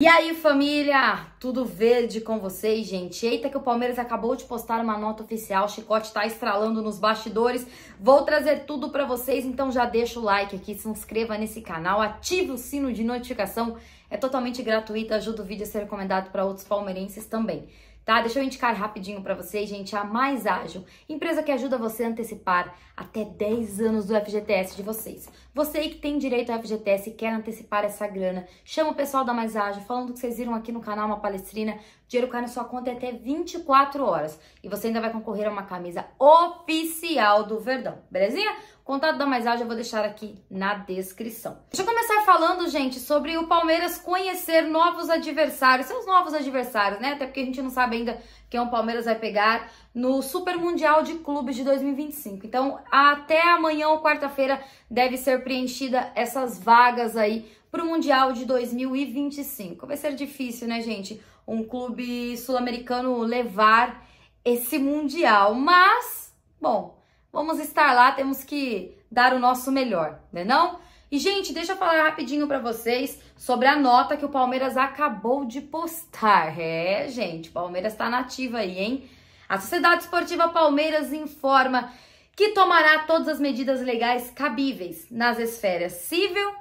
E aí, família? Tudo verde com vocês, gente? Eita que o Palmeiras acabou de postar uma nota oficial, o chicote tá estralando nos bastidores. Vou trazer tudo para vocês, então já deixa o like aqui, se inscreva nesse canal, ative o sino de notificação. É totalmente gratuito, ajuda o vídeo a ser recomendado para outros palmeirenses também tá? Deixa eu indicar rapidinho para vocês, gente, a Mais Ágil, empresa que ajuda você a antecipar até 10 anos do FGTS de vocês. Você aí que tem direito ao FGTS e quer antecipar essa grana, chama o pessoal da Mais Ágil, falando que vocês viram aqui no canal uma palestrina, o dinheiro cai na sua conta até 24 horas. E você ainda vai concorrer a uma camisa oficial do Verdão, belezinha? Contato da Mais Ágil eu vou deixar aqui na descrição. Deixa eu começar falando, gente, sobre o Palmeiras conhecer novos adversários, seus novos adversários, né? Até porque a gente não sabe ainda quem o Palmeiras vai pegar no Super Mundial de Clubes de 2025. Então, até amanhã ou quarta-feira deve ser preenchida essas vagas aí para o Mundial de 2025. Vai ser difícil, né, gente? Um clube sul-americano levar esse Mundial, mas, bom, Vamos estar lá, temos que dar o nosso melhor, né não? E gente, deixa eu falar rapidinho para vocês sobre a nota que o Palmeiras acabou de postar. É, gente, Palmeiras tá nativa aí, hein? A Sociedade Esportiva Palmeiras informa que tomará todas as medidas legais cabíveis nas esferas civil,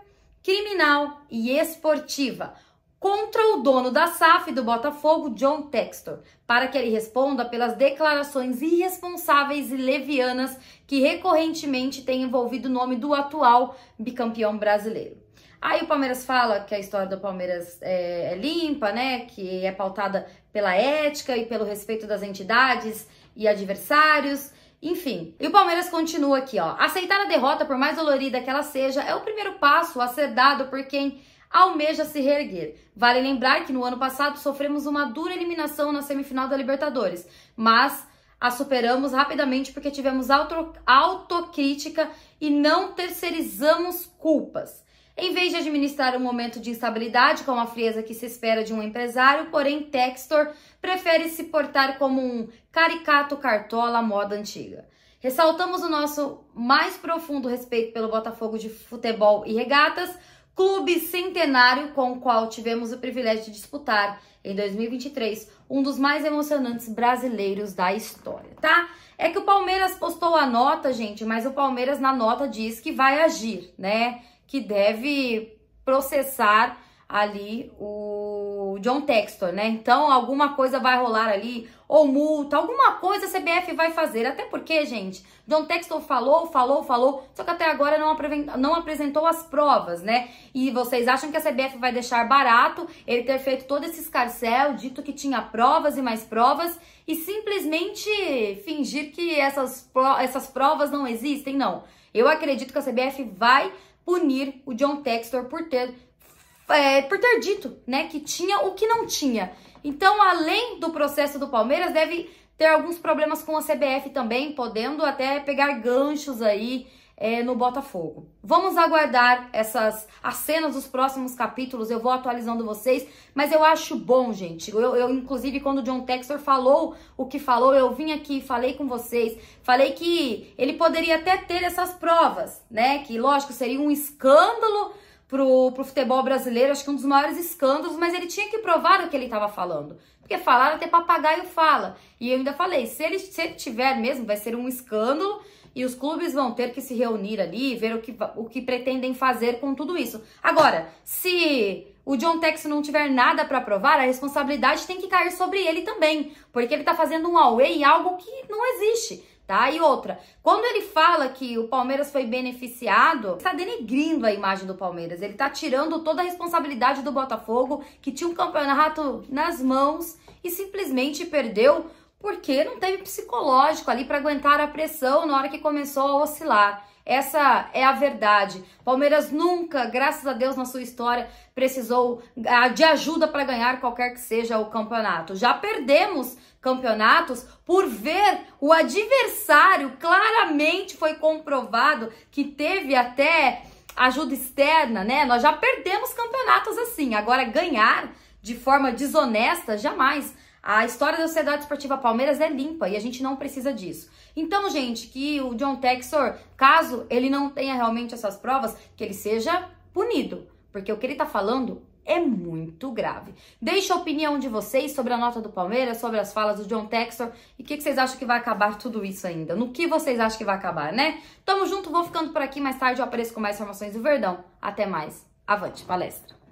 criminal e esportiva contra o dono da SAF do Botafogo, John Textor, para que ele responda pelas declarações irresponsáveis e levianas que recorrentemente têm envolvido o nome do atual bicampeão brasileiro. Aí o Palmeiras fala que a história do Palmeiras é, é limpa, né? Que é pautada pela ética e pelo respeito das entidades e adversários. Enfim, e o Palmeiras continua aqui, ó. Aceitar a derrota, por mais dolorida que ela seja, é o primeiro passo a ser dado por quem almeja se reerguer. Vale lembrar que no ano passado sofremos uma dura eliminação na semifinal da Libertadores, mas a superamos rapidamente porque tivemos auto, autocrítica e não terceirizamos culpas. Em vez de administrar um momento de instabilidade com a frieza que se espera de um empresário, porém Textor prefere se portar como um caricato cartola à moda antiga. Ressaltamos o nosso mais profundo respeito pelo Botafogo de futebol e regatas, clube centenário com o qual tivemos o privilégio de disputar em 2023, um dos mais emocionantes brasileiros da história, tá? É que o Palmeiras postou a nota, gente, mas o Palmeiras na nota diz que vai agir, né? Que deve processar ali o John Textor, né? Então alguma coisa vai rolar ali, ou multa, alguma coisa a CBF vai fazer. Até porque, gente, John Textor falou, falou, falou, só que até agora não, não apresentou as provas, né? E vocês acham que a CBF vai deixar barato ele ter feito todo esse escarcel, dito que tinha provas e mais provas, e simplesmente fingir que essas, essas provas não existem? Não. Eu acredito que a CBF vai punir o John Textor por ter é, por ter dito, né, que tinha o que não tinha. Então, além do processo do Palmeiras, deve ter alguns problemas com a CBF também, podendo até pegar ganchos aí é, no Botafogo. Vamos aguardar essas as cenas dos próximos capítulos, eu vou atualizando vocês, mas eu acho bom, gente. Eu, eu, inclusive, quando o John Texter falou o que falou, eu vim aqui, falei com vocês, falei que ele poderia até ter essas provas, né? Que, lógico, seria um escândalo pro, pro futebol brasileiro, acho que um dos maiores escândalos, mas ele tinha que provar o que ele estava falando. Porque falar até papagaio fala. E eu ainda falei, se ele, se ele tiver mesmo, vai ser um escândalo e os clubes vão ter que se reunir ali e ver o que, o que pretendem fazer com tudo isso. Agora, se o John Tex não tiver nada para provar, a responsabilidade tem que cair sobre ele também, porque ele está fazendo um away algo que não existe tá? E outra, quando ele fala que o Palmeiras foi beneficiado, está denegrindo a imagem do Palmeiras. Ele está tirando toda a responsabilidade do Botafogo, que tinha um campeonato nas mãos e simplesmente perdeu porque não teve psicológico ali para aguentar a pressão na hora que começou a oscilar. Essa é a verdade. Palmeiras nunca, graças a Deus, na sua história, precisou ah, de ajuda para ganhar qualquer que seja o campeonato. Já perdemos campeonatos por ver o adversário. Claramente foi comprovado que teve até ajuda externa, né? Nós já perdemos campeonatos assim. Agora, ganhar de forma desonesta, jamais. A história da Sociedade Esportiva Palmeiras é limpa e a gente não precisa disso. Então, gente, que o John Texor, caso ele não tenha realmente essas provas, que ele seja punido, porque o que ele tá falando é muito grave. Deixa a opinião de vocês sobre a nota do Palmeiras, sobre as falas do John Textor e o que, que, vocês acham que vai acabar tudo isso ainda. No que vocês acham que vai acabar, né? Tamo junto, vou ficando por aqui. Mais tarde eu apareço com mais informações do Verdão. Até mais. Avante, palestra.